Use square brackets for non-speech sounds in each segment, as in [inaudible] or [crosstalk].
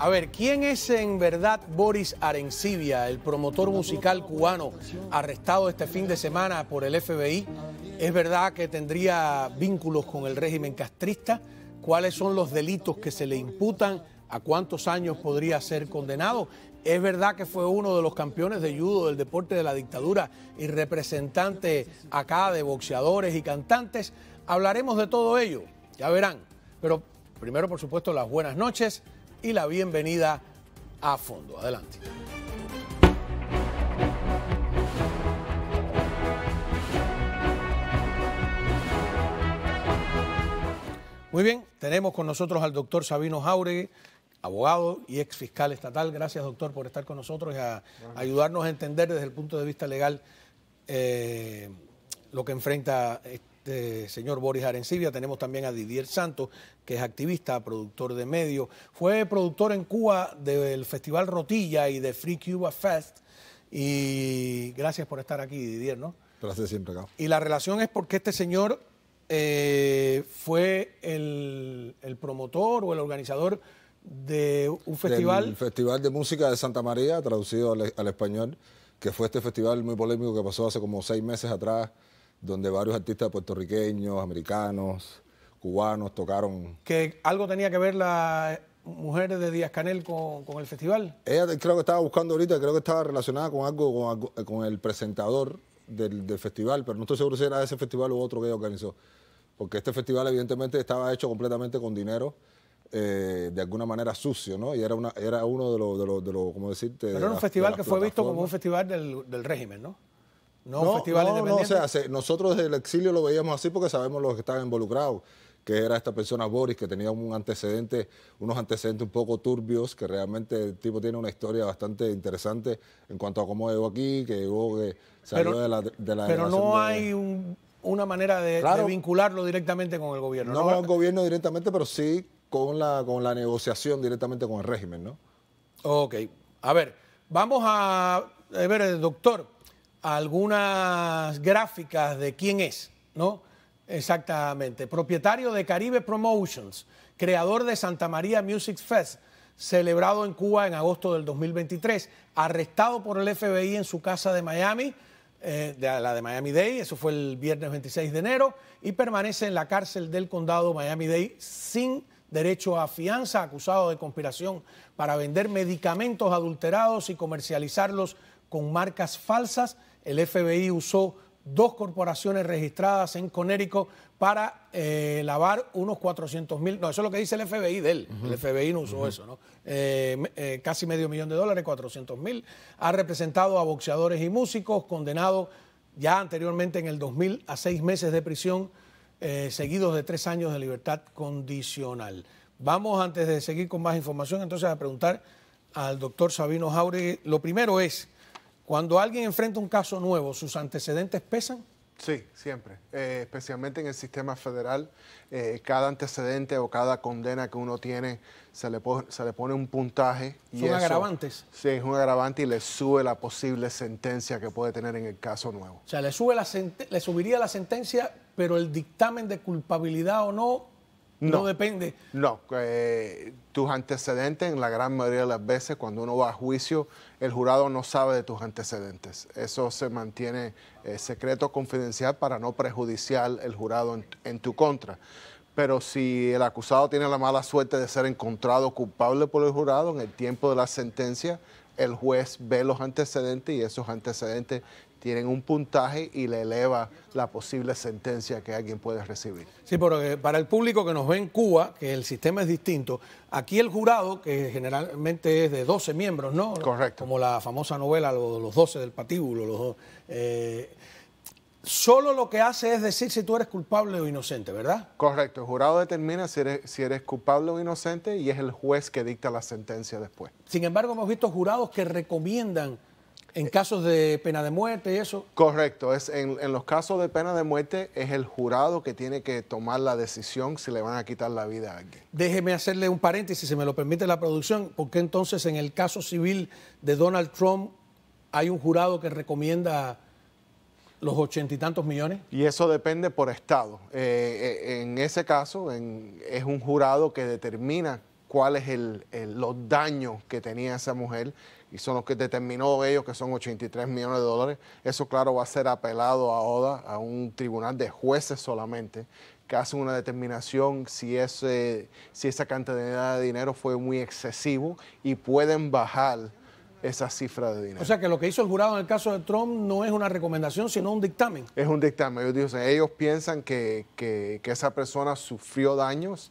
A ver, ¿quién es en verdad Boris Arencibia, el promotor musical cubano arrestado este fin de semana por el FBI? ¿Es verdad que tendría vínculos con el régimen castrista? ¿Cuáles son los delitos que se le imputan? ¿A cuántos años podría ser condenado? Es verdad que fue uno de los campeones de judo del deporte de la dictadura y representante acá de boxeadores y cantantes. Hablaremos de todo ello, ya verán. Pero primero, por supuesto, las buenas noches y la bienvenida a fondo. Adelante. Muy bien, tenemos con nosotros al doctor Sabino Jauregui, abogado y ex fiscal estatal. Gracias, doctor, por estar con nosotros y a ayudarnos a entender desde el punto de vista legal eh, lo que enfrenta este señor Boris Arencibia. Tenemos también a Didier Santos, que es activista, productor de medios. Fue productor en Cuba del Festival Rotilla y de Free Cuba Fest. Y gracias por estar aquí, Didier, ¿no? Gracias siempre, acá. Y la relación es porque este señor eh, fue el, promotor o el organizador de un festival. El Festival de Música de Santa María, traducido al, español, que fue este festival muy polémico que pasó hace como seis meses atrás, donde varios artistas puertorriqueños, americanos, cubanos tocaron. ¿Que algo tenía que ver las eh, mujeres de Díaz Canel con, el festival? Ella creo que estaba buscando ahorita, creo que estaba relacionada con algo, con, eh, el presentador del, festival, pero no estoy seguro si era ese festival u otro que ella organizó. Porque este festival evidentemente estaba hecho completamente con dinero. Eh, de alguna manera sucio, ¿no? Y era, una, era uno de los, de ¿cómo decirte? Pero era un festival que fue visto como un festival del régimen, ¿no? no, no no, o sea, nosotros desde el exilio lo veíamos así porque sabemos los que estaban involucrados que era esta persona Boris, que tenía un antecedente, unos antecedentes un poco turbios, que realmente el tipo tiene una historia bastante interesante en cuanto a cómo llegó aquí, que llegó, que salió de la... pero no hay una manera de, vincularlo directamente con el gobierno. No, con el gobierno directamente, pero sí con la, con la negociación directamente con el régimen, ¿no? Ok, a ver, vamos a, a ver, doctor, algunas gráficas de quién es, ¿no? Exactamente. Propietario de Caribe Promotions, creador de Santa María Music Fest, celebrado en Cuba en agosto del 2023, arrestado por el FBI en su casa de Miami, eh, de la de Miami Day, eso fue el viernes 26 de enero, y permanece en la cárcel del condado Miami Day sin derecho a fianza, acusado de conspiración para vender medicamentos adulterados y comercializarlos con marcas falsas el FBI usó dos corporaciones registradas en Conérico para eh, lavar unos 400 mil, no, eso es lo que dice el FBI de él, el FBI no usó eso, ¿no? Eh, eh, casi medio millón de dólares, 400 mil, ha representado a boxeadores y músicos, condenado ya anteriormente en el 2000 a seis meses de prisión, seguidos de tres años de libertad condicional. Vamos, antes de seguir con más información, entonces a preguntar al doctor Sabino Jauregui, lo primero es, cuando alguien enfrenta un caso nuevo, ¿sus antecedentes pesan? Sí, siempre, eh, especialmente en el sistema federal. Eh, cada antecedente o cada condena que uno tiene se le, se le pone un puntaje. Y ¿Son agravantes? Sí, es un agravante y le sube la posible sentencia que puede tener en el caso nuevo. O sea, le, sube la le subiría la sentencia, pero el dictamen de culpabilidad o no no, depende. No, eh, tus antecedentes, en la gran mayoría de las veces, cuando uno va a juicio, el jurado no sabe de tus antecedentes. Eso se mantiene eh, secreto confidencial para no prejudiciar el jurado en, en tu contra pero si el acusado tiene la mala suerte de ser encontrado culpable por el jurado en el tiempo de la sentencia, el juez ve los antecedentes y esos antecedentes tienen un puntaje y le eleva la posible sentencia que alguien puede recibir. Sí, pero eh, para el público que nos ve en Cuba, que el sistema es distinto, aquí el jurado, que generalmente es de 12 miembros, ¿no? Correcto. Como la famosa novela Los 12 del patíbulo, los, eh, solo lo que hace es decir si tú eres culpable o inocente, ¿verdad? Correcto, el jurado determina si eres, culpable o inocente y es el juez que dicta la sentencia después. Sin embargo, hemos visto jurados que recomiendan en casos de pena de muerte y eso. Correcto, es en, los casos de pena de muerte es el jurado que tiene que tomar la decisión si le van a quitar la vida a alguien. Déjeme hacerle un paréntesis, si me lo permite la producción, porque entonces en el caso civil de Donald Trump hay un jurado que recomienda los ochenta y tantos millones? Y eso depende por estado. Eh, eh, en ese caso es un jurado que determina cuáles el, el, los daños que tenía esa mujer y son los que determinó ellos que son 83 millones de dólares. Eso, claro, va a ser apelado a ODA, a un tribunal de jueces solamente, que hacen una determinación si, ese, si esa cantidad de dinero fue muy excesivo y pueden bajar esa cifra de dinero. O sea que lo que hizo el jurado en el caso de Trump no es una recomendación, sino un dictamen. Es un dictamen. Ellos, ellos piensan que esa persona sufrió daños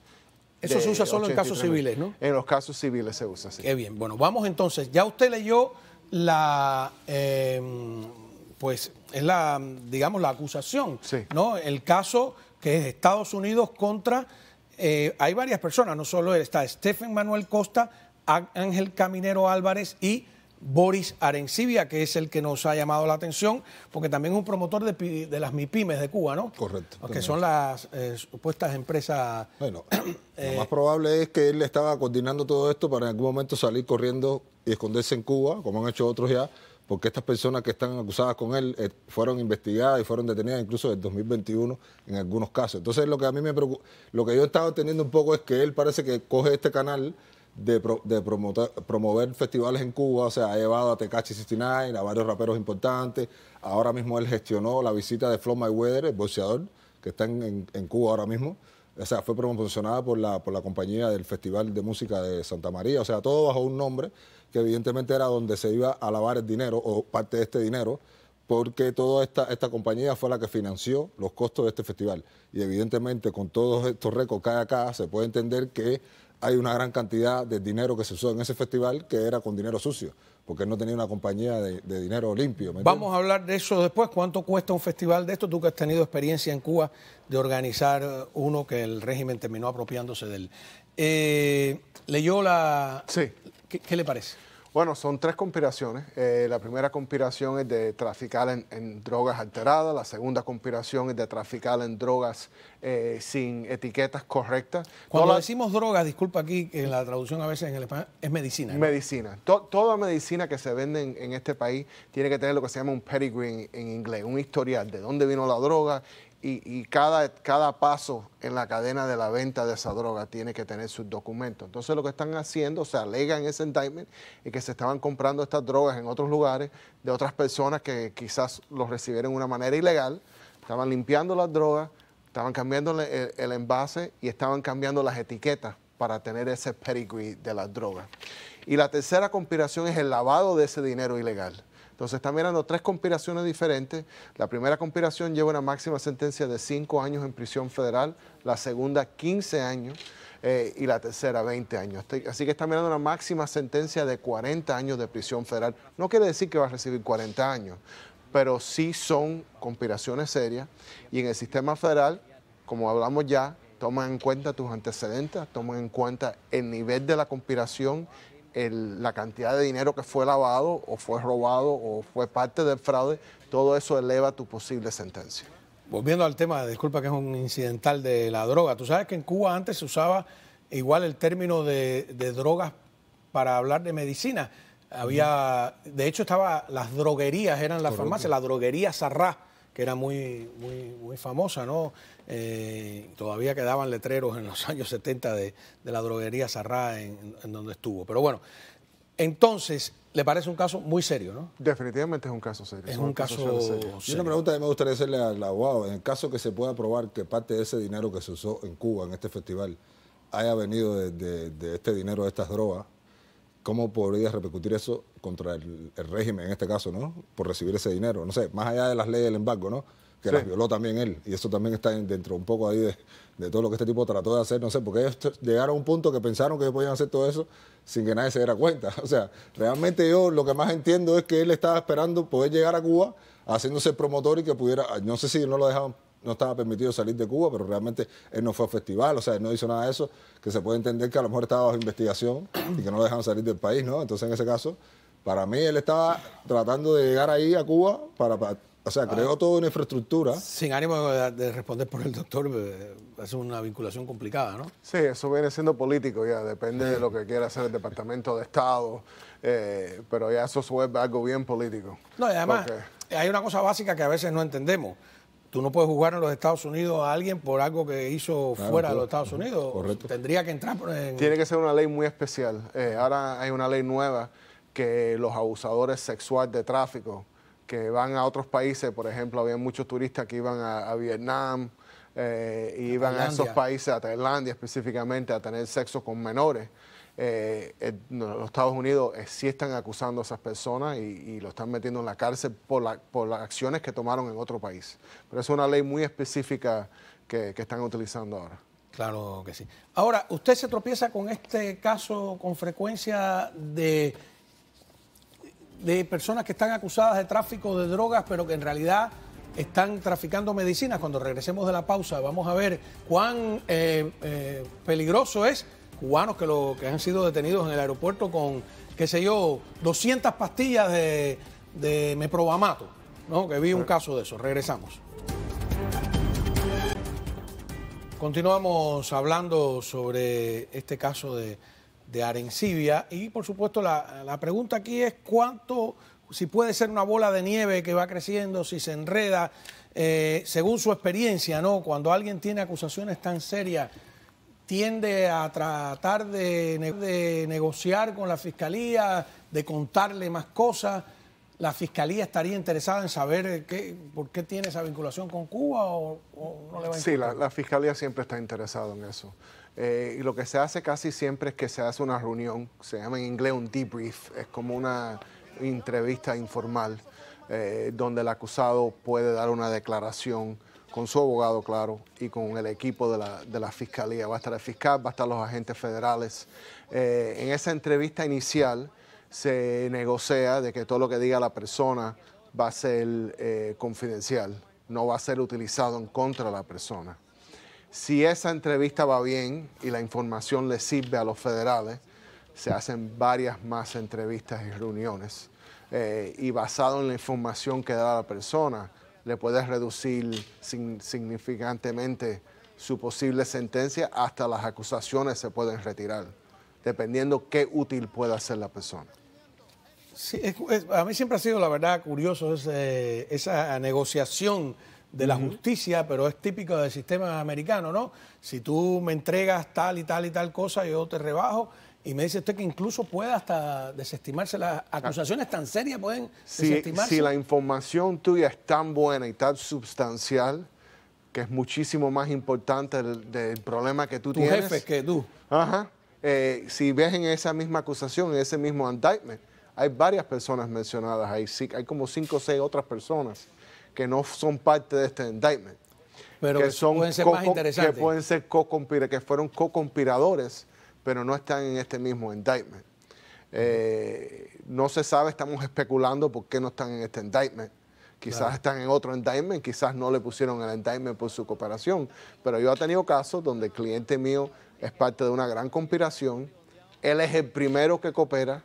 eso se usa solo en casos civiles, ¿no? En los casos civiles se usa, sí. Qué bien. Bueno, vamos entonces. Ya usted leyó la, em, pues, es la, digamos, la acusación, ¿no? El caso que es Estados Unidos contra, eh, hay varias personas, no solo está Stephen Manuel Costa, Ángel Caminero Álvarez y Boris Arencibia, que es el que nos ha llamado la atención, porque también es un promotor de, las MIPIMES de Cuba, ¿no? Correcto. Que son las eh, supuestas empresas... Bueno, [clears throat] lo eh, más probable es que él estaba coordinando todo esto para en algún momento salir corriendo y esconderse en Cuba, como han hecho otros ya, porque estas personas que están acusadas con él eh, fueron investigadas y fueron detenidas incluso en 2021 en algunos casos. Entonces lo que a mí me preocupa, lo que yo estaba teniendo un poco es que él parece que coge este canal de, promover festivales en Cuba, o sea, ha llevado a Tecachi 69, a varios raperos importantes, ahora mismo él gestionó la visita de Flo Weather... el boxeador, que está en, Cuba ahora mismo, o sea, fue promocionada por la, por la compañía del Festival de Música de Santa María, o sea, todo bajo un nombre que evidentemente era donde se iba a lavar el dinero o parte de este dinero, porque toda esta, esta compañía fue la que financió los costos de este festival. Y evidentemente con todos estos récords que hay acá, se puede entender que hay una gran cantidad de dinero que se usó en ese festival que era con dinero sucio, porque no tenía una compañía de, dinero limpio. Vamos a hablar de eso después. ¿Cuánto cuesta un festival de esto? Tú que has tenido experiencia en Cuba de organizar eh, uno que el régimen terminó apropiándose de él. Eh, ¿Leyó la...? Sí. ¿Qué, ¿Qué le parece? Bueno, son tres conspiraciones. Eh, la primera conspiración es de traficar en, drogas alteradas, la segunda conspiración es de traficar en drogas eh, sin etiquetas correctas. Cuando decimos drogas, disculpa aquí, en la traducción a veces en el español es medicina. Medicina. toda medicina que se vende en, este país tiene que tener lo que se llama un pedigree en inglés, un historial de dónde vino la droga y, cada, cada, paso en la cadena de la venta de esa droga tiene que tener sus documentos. Entonces lo que están haciendo, se alegan ese indictment y que se estaban comprando estas drogas en otros lugares de otras personas que quizás los recibieron de una manera ilegal, estaban limpiando las drogas, estaban cambiando el, el envase y estaban cambiando las etiquetas para tener ese pedigree de las drogas. Y la tercera conspiración es el lavado de ese dinero ilegal. Entonces está mirando tres conspiraciones diferentes. La primera conspiración lleva una máxima sentencia de 5 años en prisión federal, la segunda 15 años. Eh, y la tercera 20 años. Así que está mirando una máxima sentencia de 40 años de prisión federal. No quiere decir que va a recibir 40 años, pero sí son conspiraciones serias y en el sistema federal, como hablamos ya, toman en cuenta tus antecedentes, toman en cuenta el nivel de la conspiración la cantidad de dinero que fue lavado o fue robado o fue parte del fraude, todo eso eleva tu posible sentencia. Volviendo al tema, disculpa que es un incidental de la droga. Tú sabes que en Cuba antes se usaba igual el término de, de drogas para hablar de medicina. Había, de hecho, estaba las droguerías, eran las farmacias, la droguería Sarrá que era muy, muy, muy famosa, ¿no? Eh, todavía quedaban letreros en los [laughs] años 70 de, la droguería cerrada en, donde estuvo. Pero bueno, entonces, ¿le parece un caso muy serio, no? Definitivamente es un caso serio. Es, un, caso, serio. Y una pregunta que me gustaría hacerle al abogado. En el caso que se pueda probar que parte de ese dinero que se usó en Cuba, en este festival, haya venido de este dinero de estas drogas, ¿Cómo podría repercutir eso contra el, régimen en este caso, ¿no? Por recibir ese dinero. No sé, más allá de las leyes del embargo, ¿no? Que las violó también él. Y eso también está dentro un poco ahí de, todo lo que este tipo trató de hacer. No sé, porque ellos llegaron a un punto que pensaron que podían hacer todo eso sin que nadie se diera cuenta. [laughs] O sea, realmente yo lo que más entiendo es que él estaba esperando poder llegar a Cuba haciéndose promotor y que pudiera, no sé si no lo dejaban no estaba permitido salir de Cuba, pero realmente él no fue a festival, o sea, él no hizo nada de eso, que se puede entender que a lo mejor estaba bajo investigación y que no lo dejaron salir del país, ¿no? Entonces, en ese caso, para mí él estaba tratando de llegar ahí a Cuba para... o sea, creó ah. toda una infraestructura. Sin ánimo de responder por el doctor, eh, es una vinculación complicada, ¿no? Sí, eso viene siendo político ya, depende de lo que quiera hacer el Departamento de Estado, eh, pero ya eso suele algo bien político. No, y además hay una cosa básica que a veces no entendemos Tú no puedes jugar en los Estados Unidos a alguien por algo que hizo fuera de los Estados Unidos. Tendría que entrar Tiene que ser una ley muy especial. Eh, ahora hay una ley nueva que los abusadores sexuales de tráfico que van a otros países, por ejemplo, había muchos turistas que iban a, Vietnam, eh, iban a esos países, a Tailandia específicamente, a tener sexo con menores. Eh, eh, los Estados Unidos eh, sí están acusando a esas personas y, lo están metiendo en la cárcel por, por las acciones que tomaron en otro país. Pero es una ley muy específica que, están utilizando ahora. Claro que sí. Ahora, usted se tropieza con este caso con frecuencia de, de personas que están acusadas de tráfico de drogas, pero que en realidad están traficando medicinas. Cuando regresemos de la pausa, vamos a ver cuán peligroso es cubanos que, lo, que han sido detenidos en el aeropuerto con, qué sé yo, 200 pastillas de, de meprobamato, ¿no? Que vi un caso de eso. Regresamos. Continuamos hablando sobre este caso de, de Arencibia y por supuesto la, pregunta aquí es cuánto, si puede ser una bola de nieve que va creciendo, si se enreda, eh, según su experiencia, ¿no? Cuando alguien tiene acusaciones tan serias tiende a tratar de, negociar con la fiscalía, de contarle más cosas. ¿La fiscalía estaría interesada en saber qué, por qué tiene esa vinculación con Cuba o, no le va a Sí, la, fiscalía siempre está interesada en eso. Eh, y lo que se hace casi siempre es que se hace una reunión, se llama en inglés un debrief, es como una entrevista informal eh, donde el acusado puede dar una declaración con su abogado, claro, y con el equipo de la, fiscalía. Va a estar el fiscal, va a estar los agentes federales. Eh, en esa entrevista inicial se negocia de que todo lo que diga la persona va a ser eh, confidencial, no va a ser utilizado en contra de la persona. Si esa entrevista va bien y la información le sirve a los federales, se hacen varias más entrevistas y reuniones. Eh, y basado en la información que da la persona, le puedes reducir significantemente su posible sentencia, hasta las acusaciones se pueden retirar, dependiendo qué útil pueda ser la persona. a mí siempre ha sido, la verdad, curioso esa negociación de la justicia, pero es típico del sistema americano, ¿no? Si tú me entregas tal y tal y tal cosa, yo te rebajo y me dice usted que incluso puede hasta desestimarse las acusaciones tan serias, pueden si, desestimarse. Si la información tuya es tan buena y tan sustancial, que es muchísimo más importante del, problema que tú tu tienes. jefe que tú. Ajá. Eh, si ves en esa misma acusación, en ese mismo indictment, hay varias personas mencionadas ahí. Sí, hay como cinco o seis otras personas que no son parte de este indictment. Pero que, son pueden ser más interesantes. Que pueden ser co que fueron co-conspiradores pero no están en este mismo indictment. Eh, no se sabe, estamos especulando por qué no están en este indictment. Quizás están en otro indictment, quizás no le pusieron el indictment por su cooperación. Pero yo he tenido casos donde el cliente mío es parte de una gran conspiración. Él es el primero que coopera.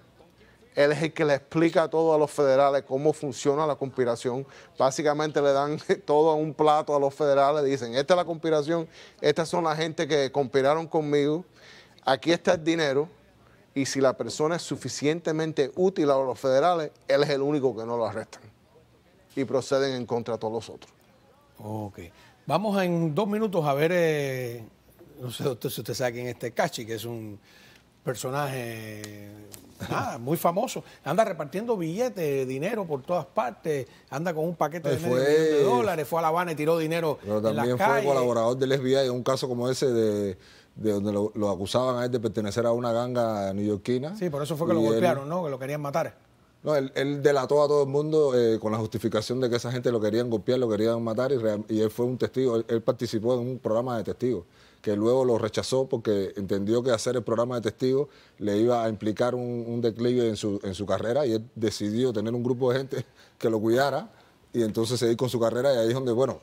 Él es el que le explica a todos a los federales cómo funciona la conspiración. Básicamente le dan [laughs] todo a un plato a los federales, dicen, esta es la conspiración, estas son la gente que conspiraron conmigo, Aquí está el dinero y si la persona es suficientemente útil a los federales, él es el único que no lo arrestan y proceden en contra de todos los otros. Ok. Vamos en dos minutos a ver, eh, no sé si usted sabe quién es este Cachi, que es un personaje muy famoso. Anda repartiendo billetes, dinero por todas partes, anda con un paquete de, fue, de dólares, fue a La Habana y tiró dinero. Pero también fue colaborador del FBI en un caso como ese de de donde lo, acusaban a él de pertenecer a una ganga neoyorquina. Sí, por eso fue que lo golpearon, ¿no? Que lo querían matar. No, él, delató a todo el mundo eh, con la justificación de que esa gente lo querían golpear, lo querían matar y, él fue un testigo, él, participó en un programa de testigos que luego lo rechazó porque entendió que hacer el programa de testigos le iba a implicar un, declive en su, en su carrera y él decidió tener un grupo de gente [laughs] que lo cuidara y entonces seguir con su carrera y ahí es donde, bueno,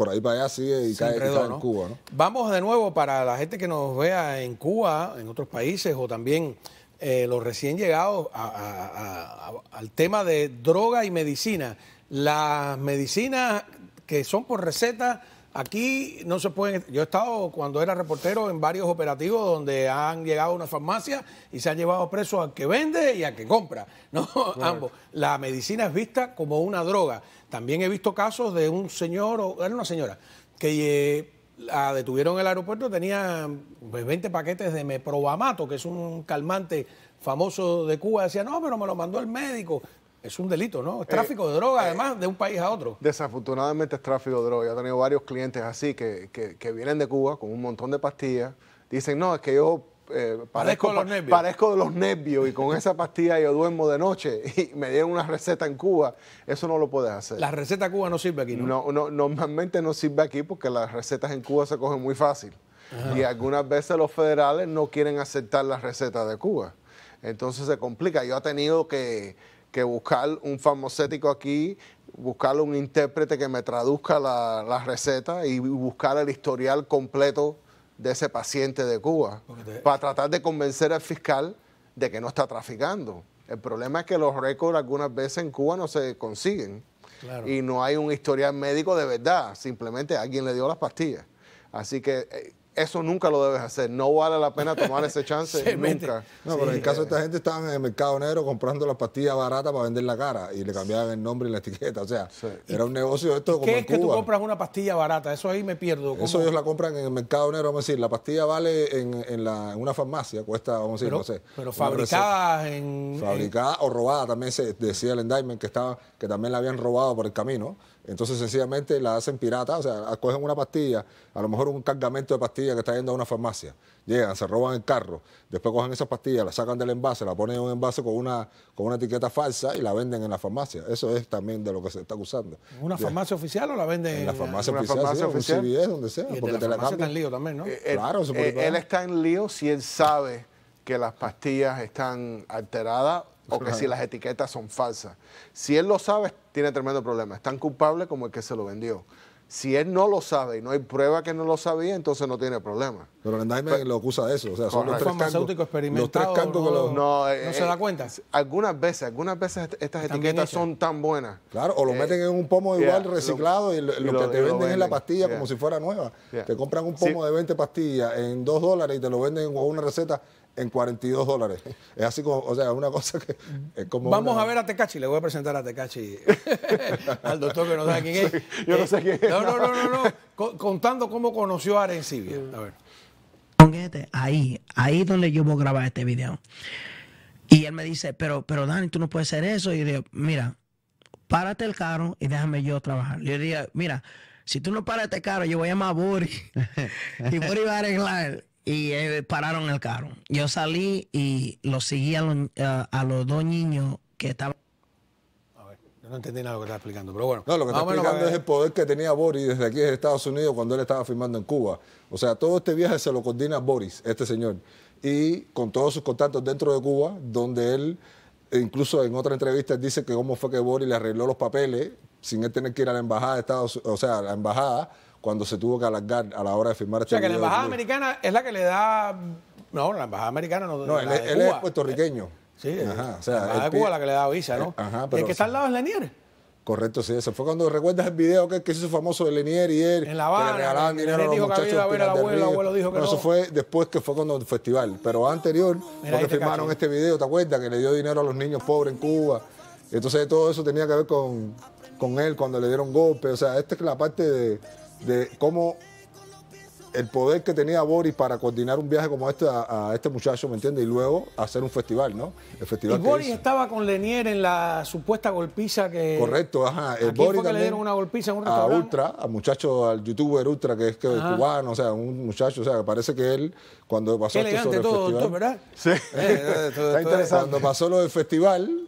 por ahí para allá sigue y, cae, en Cuba. Vamos de nuevo para la gente que nos vea en Cuba, en otros países o también eh, los recién llegados al tema de droga y medicina. Las medicinas que son por receta Aquí no se pueden. Yo he estado cuando era reportero en varios operativos donde han llegado a una farmacia y se han llevado presos al que vende y al que compra, [laughs] ¿no? Ambos. La medicina es vista como una droga. También he visto casos de un señor, o era una señora, que eh, la detuvieron en el aeropuerto, tenía 20 pues, paquetes de meprobamato, que es un calmante famoso de Cuba. Decía, no, pero me lo mandó el médico. Es un delito, ¿no? Es eh, tráfico de droga, eh, además, de un país a otro. Desafortunadamente es tráfico de droga. Yo he tenido varios clientes así que, que, vienen de Cuba con un montón de pastillas. Dicen, no, es que yo eh, parezco, de los parezco, de los nervios y con [laughs] esa pastilla yo duermo de noche [laughs] y me dieron una receta en Cuba, eso no lo puedes hacer. La receta Cuba no sirve aquí, ¿no? normalmente no sirve aquí porque las recetas en Cuba se cogen muy fácil y algunas veces los federales no quieren aceptar las recetas de Cuba. Entonces se complica. Yo he tenido que que buscar un farmacéutico aquí, buscar un intérprete que me traduzca la, la receta y buscar el historial completo de ese paciente de Cuba para tratar de convencer al fiscal de que no está traficando. El problema es que los récords algunas veces en Cuba no se consiguen y no hay un historial médico de verdad, simplemente alguien le dio las pastillas. Así que eh, eso nunca lo debes hacer. No vale la pena tomar ese chance [laughs] nunca. No, pero en el caso de esta gente estaban en el mercado negro comprando las pastillas baratas para vender la cara y le cambiaban el nombre y la etiqueta. O sea, era un negocio esto como ¿Qué es que tú compras una pastilla barata? Eso ahí me pierdo. Eso ellos la compran en el mercado negro. Vamos a decir, la pastilla vale en, en, la, en una farmacia, cuesta, vamos a decir, no sé. Pero fabricada en. Fabricada o robada también se decía el endowment que, estaba, que también la habían robado por el camino entonces sencillamente la hacen pirata, o sea, cogen una pastilla, a lo mejor un cargamento de pastillas que está yendo a una farmacia. Llegan, se roban el carro, después cogen esas pastillas, la sacan del envase, la ponen en un envase con una, con una etiqueta falsa y la venden en la farmacia. Eso es también de lo que se está acusando. ¿Una farmacia oficial o la venden en la farmacia oficial? Farmacia oficial? Un donde sea. porque te está en lío también, ¿no? Eh, eh, claro, eh, él, él está en lío si él sabe que las pastillas están alteradas o que si las etiquetas son falsas. Si él lo sabe, tiene tremendo problema. Es tan culpable como el que se lo vendió. Si él no lo sabe y no hay prueba que no lo sabía, entonces no tiene problema. Pero Daime lo acusa de eso. O sea, son los tres, farmacéutico los tres No, eh, se da eh, cuenta. Algunas veces, algunas veces estas etiquetas son tan buenas. Claro, o lo meten en un pomo igual reciclado y lo, que te venden, es la pastilla como si fuera nueva. Te compran un pomo de 20 pastillas en 2 dólares y te lo venden con una receta en 42 dólares. [laughs] Es así como, o sea, una cosa que es como. Vamos a ver a Tecachi, le voy a presentar a Tecachi [laughs] al doctor que no sabe quién es. yo no sé eh, quién es. No, no, no, no, no. contando cómo conoció a Arencibia. A ver. Ahí, ahí donde yo voy a grabar este video. Y él me dice, pero, pero Dani, tú no puedes hacer eso. Y yo digo, mira, párate el carro y déjame yo trabajar. Yo digo, mira, si tú no paras este carro, yo voy a llamar a Bori [laughs] y Bori va a arreglar y eh, pararon el carro. Yo salí y lo seguí a, los dos niños que estaban. A ver, yo no entendí nada de lo que está explicando, pero bueno. No, lo que está explicando es el poder que tenía Boris desde aquí de Estados Unidos cuando él estaba firmando en Cuba. O sea, todo este viaje se lo coordina Boris, este señor, y con todos sus contactos dentro de Cuba, donde él, incluso en otra entrevista, dice que cómo fue que Boris le arregló los papeles sin él tener que ir a la embajada de Estados Unidos o sea, a la embajada cuando se tuvo que alargar a la hora de firmar este O sea, que la embajada americana es la que le da. No, la embajada americana no. No, él, es puertorriqueño. Sí, ajá, o sea, la de Cuba es la que le da visa, ¿no? Eh, ajá, pero, el que está al lado es Lenier. Correcto, sí, eso fue cuando recuerdas el video que, que hizo famoso de Lenier y él. En La Habana. Que le regalaban dinero a los dijo muchachos. Que a ver al abuelo, el abuelo dijo que no, Eso fue después que fue cuando el festival. Pero anterior, cuando porque este firmaron este video, ¿te acuerdas? Que le dio dinero a los niños pobres en Cuba. Entonces todo eso tenía que ver con, con él cuando le dieron golpe. O sea, esta es la parte de, de cómo el poder que tenía Boris para coordinar un viaje como este a, este muchacho, ¿me entiendes? Y luego hacer un festival, ¿no? El festival y Boris estaba con Lenier en la supuesta golpiza que... Correcto, ajá. El le dieron una golpiza en un A Ultra, al muchacho, al youtuber Ultra, que es que cubano, o sea, un muchacho, o sea, parece que él, cuando pasó esto sobre el festival... Sí. cuando pasó lo del festival,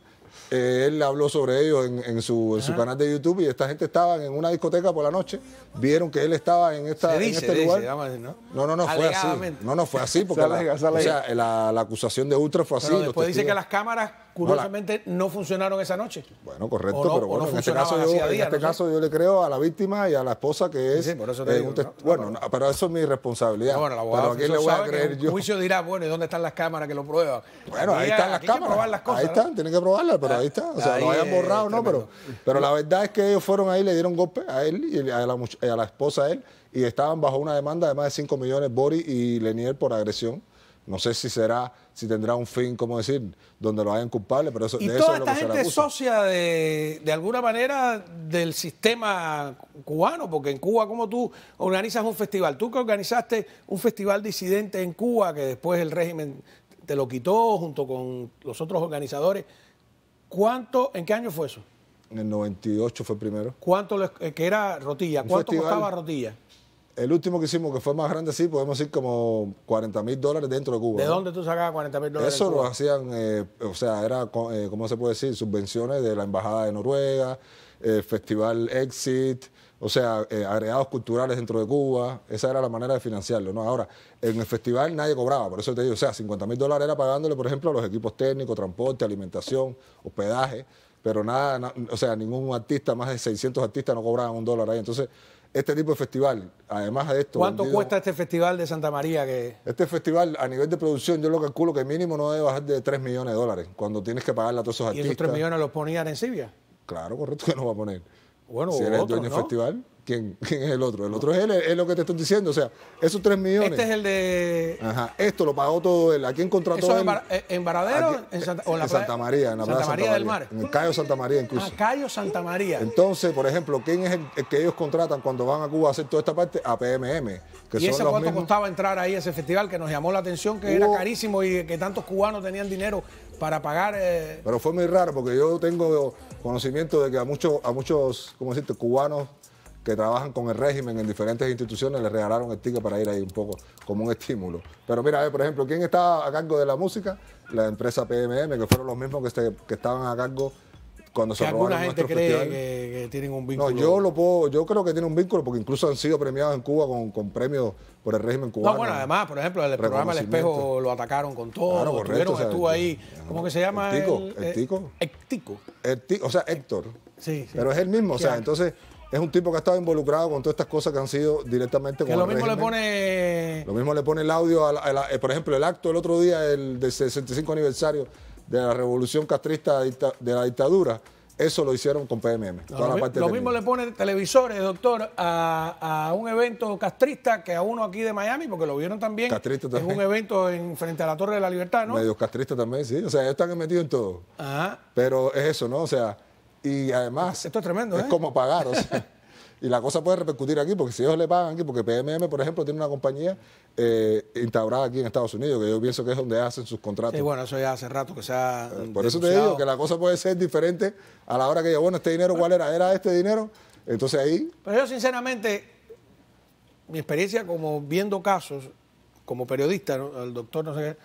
eh, él habló sobre ello en, su, canal de YouTube y esta gente estaba en una discoteca por la noche, vieron que él estaba en, esta, este lugar. ¿no? no, no, fue así. No, no fue así [laughs] porque la, acusación de Ultra fue así. después dice que las cámaras curiosamente no, funcionaron esa noche. Bueno, correcto, pero bueno, en, este caso, yo, en este caso yo le creo a la víctima y a la esposa que es... Sí, por eso eh, Bueno, pero eso es mi responsabilidad. bueno, la abogada, pero aquí le voy a creer yo. El juicio dirá, bueno, ¿y dónde están las cámaras que lo prueban? Bueno, ahí están las cámaras. ahí están, tienen que probarlas, pero ahí ah, está. O sea, no hayan borrado, ¿no? Pero, pero la verdad es que ellos fueron ahí, le dieron golpe a él y a la, a la esposa de él y estaban bajo una demanda de más de 5 millones Boris y Lenier por agresión no sé si será, si tendrá un fin, como decir, donde lo hayan culpable, pero eso, ¿Y de toda eso esta es lo que gente es socia de, alguna manera del sistema cubano, porque en Cuba, como tú organizas un festival, tú que organizaste un festival disidente en Cuba, que después el régimen te lo quitó junto con los otros organizadores, ¿cuánto, en qué año fue eso? En el 98 fue primero. ¿Cuánto, eh, que era Rotilla? ¿Cuánto costaba Rotilla? El último que hicimos, que fue más grande, sí, podemos decir como 40 mil dólares dentro de Cuba. ¿De dónde tú sacabas 40 mil dólares? Eso lo hacían, eh, o sea, era, eh, ¿cómo se puede decir? Subvenciones de la Embajada de Noruega, eh, Festival Exit, o sea, agregados culturales dentro de Cuba. Esa era la manera de financiarlo, ¿no? Ahora, en el festival nadie cobraba, por eso te digo, o sea, 50 mil dólares era pagándole, por ejemplo, a los equipos técnicos, transporte, alimentación, hospedaje, pero nada, o sea, ningún artista, más de 600 artistas no cobraban un dólar ahí. Entonces, este tipo de festival, además de esto... ¿Cuánto cuesta este festival de Santa María? Que... Este festival, a nivel de producción, yo lo calculo que mínimo no debe bajar de 3 millones de dólares cuando tienes que pagarle a todos esos artistas. ¿Y los 3 millones los ponían en Sibia? Claro, correcto que no va a poner. Bueno, si eres dueño del festival. ¿Quién, es el otro? El otro es él, es lo que te estoy diciendo. O sea, esos tres millones. Este es el de. Ajá, esto lo pagó todo él. ¿A quién contrató eh, ¿En Varadero? en Santa, en Santa María, en la Plaza del Mar. En Cayo Santa María, incluso. Ah, Cayo Santa María. Entonces, por ejemplo, ¿quién es el, que ellos contratan cuando van a Cuba a hacer toda esta parte? A PMM. Que ¿Y eso cuánto costaba entrar ahí a ese festival que nos llamó la atención, que era uh. carísimo y que tantos cubanos tenían dinero para pagar? Eh? Pero fue muy raro porque yo tengo conocimiento de que a muchos, a muchos ¿cómo decirte?, cubanos que trabajan con el régimen en diferentes instituciones les regalaron el ticket para ir ahí un poco como un estímulo. Pero mira, a ver, por ejemplo, ¿quién estaba a cargo de la música? La empresa PMM, que fueron los mismos que, estaban a cargo cuando se alguna gente cree que, tienen un vínculo. No, yo lo puedo, yo creo que tienen un vínculo porque incluso han sido premiados en Cuba con, con premios por el régimen cubano. No, bueno, además, por ejemplo, el programa El Espejo lo atacaron con todo, claro, correcto, estuvo ahí, ¿cómo que se llama? El tico, el, eh, tico. o sea, Héctor. Sí, sí. Pero es el mismo, o sea, entonces es un tipo que ha estado involucrado con todas estas cosas que han sido directamente que con lo mismo le pone Lo mismo le pone el audio, a la, eh, por ejemplo, el acto el otro día el del 65 aniversario de la revolución castrista de la dictadura. Eso lo hicieron con PMM. lo, mismo le pone televisores, doctor, a, un evento castrista que a uno aquí de Miami, porque lo vieron también. Castrista también. Es un evento en, frente a la Torre de la Libertad, ¿no? Medios castristas también, sí. O sea, ellos están metidos en todo. Ajá. Pero es eso, ¿no? O sea, y además. Esto es tremendo, Es ¿eh? como pagar, [laughs] y la cosa puede repercutir aquí, porque si ellos le pagan aquí, porque PMM, por ejemplo, tiene una compañía eh, instaurada aquí en Estados Unidos, que yo pienso que es donde hacen sus contratos. Y bueno, eso ya hace rato que se ha. Eh, por eso te digo que la cosa puede ser diferente a la hora que yo, bueno, este dinero, ¿cuál era? ¿Era este dinero? Entonces ahí. Pero yo, sinceramente, mi experiencia como viendo casos, como periodista, el doctor no sé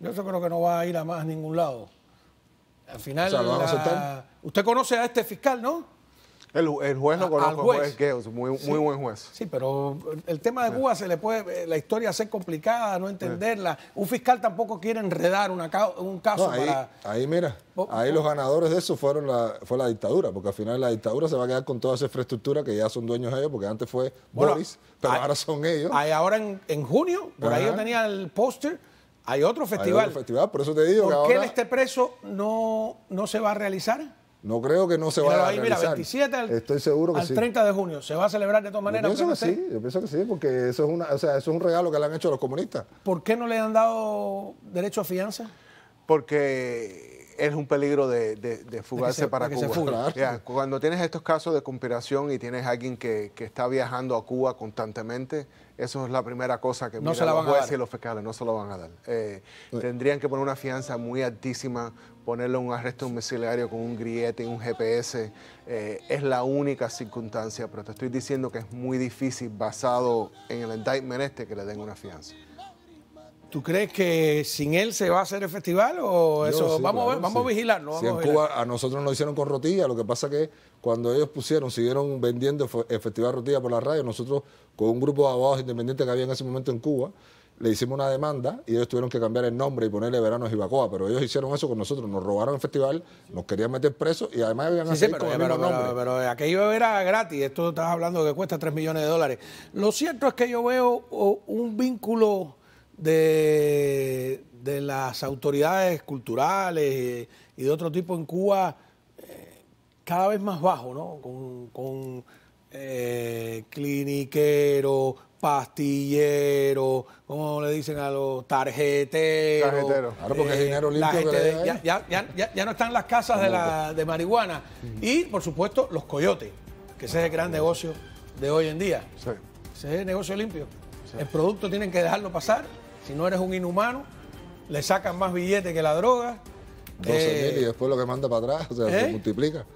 qué, yo creo que no va a ir a más ningún lado. Al final. Usted conoce a este fiscal, ¿no? El, juez lo conozco, juez. juez muy, muy, buen juez. Sí, pero el tema de Cuba se le puede, eh, la historia ser complicada, no entenderla. Un fiscal tampoco quiere enredar un caso ahí, Ahí mira, oh, ahí oh. los ganadores de eso fueron la, fue la dictadura, porque al final la dictadura se va a quedar con toda esa infraestructura que ya son dueños ellos, porque antes fue Boris, pero ahora son ellos. ahora en, junio, por ahí yo tenía el póster. Hay otro festival. Hay otro festival, por eso te digo. que qué este preso no, no se va a realizar? No creo que no se vaya a celebrar. Mira, 27 al, Estoy seguro que 30 de junio. ¿Se va a celebrar de todas maneras? Yo pienso que, sí, yo pienso que sí, porque eso es, una, o sea, es un regalo que le han hecho los comunistas. ¿Por qué no le han dado derecho a fianza? Porque es un peligro de, fugarse para Cuba. cuando tienes estos casos de conspiración y tienes a alguien que, está viajando a Cuba constantemente, eso es la primera cosa que no van los jueces y los fiscales no se lo van a dar. Eh, tendrían que poner una fianza muy altísima Ponerle un arresto domiciliario con un griete y un GPS eh, es la única circunstancia, pero te estoy diciendo que es muy difícil basado en el indictment este que le den una fianza. ¿Tú crees que sin él se va a hacer el festival o eso? vamos, a vamos a vigilarlo. en Cuba a nosotros nos hicieron con rotilla, lo que pasa que cuando ellos pusieron, siguieron vendiendo el festival rotilla por la radio, nosotros con un grupo de abogados independientes que había en ese momento en Cuba, le hicimos una demanda y ellos tuvieron que cambiar el nombre y ponerle verano y pero ellos hicieron eso con nosotros, nos robaron el festival, nos querían meter presos y además habían sí, con el eh, nombre. Pero, eh, aquello era gratis, esto estás hablando que cuesta 3 millones de dólares. Lo cierto es que yo veo un vínculo de, las autoridades culturales y de otro tipo en Cuba eh, cada vez más bajo, ¿no? con eh, cliniquero, pastillero, ¿cómo le dicen a los tarjeteros? Tarjetero. ahora porque es dinero limpio. ya, no están las casas de, la, de marihuana. Mm. Y, por supuesto, los coyotes, que ese es el gran negocio de hoy en día. Ese es el negocio limpio. El producto tienen que dejarlo pasar. Si no eres un inhumano, le sacan más billete que la droga. 12 mil eh, y después lo que manda para atrás, o sea, se ¿Eh? multiplica.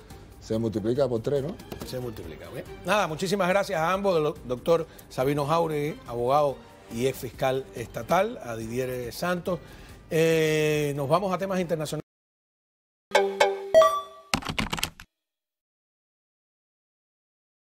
Se multiplica por tres, ¿no? Se multiplica. Bien. Nada, muchísimas gracias a ambos, doctor Sabino Jauregui, abogado y ex fiscal estatal, a Didier Santos. Eh, nos vamos a temas internacionales.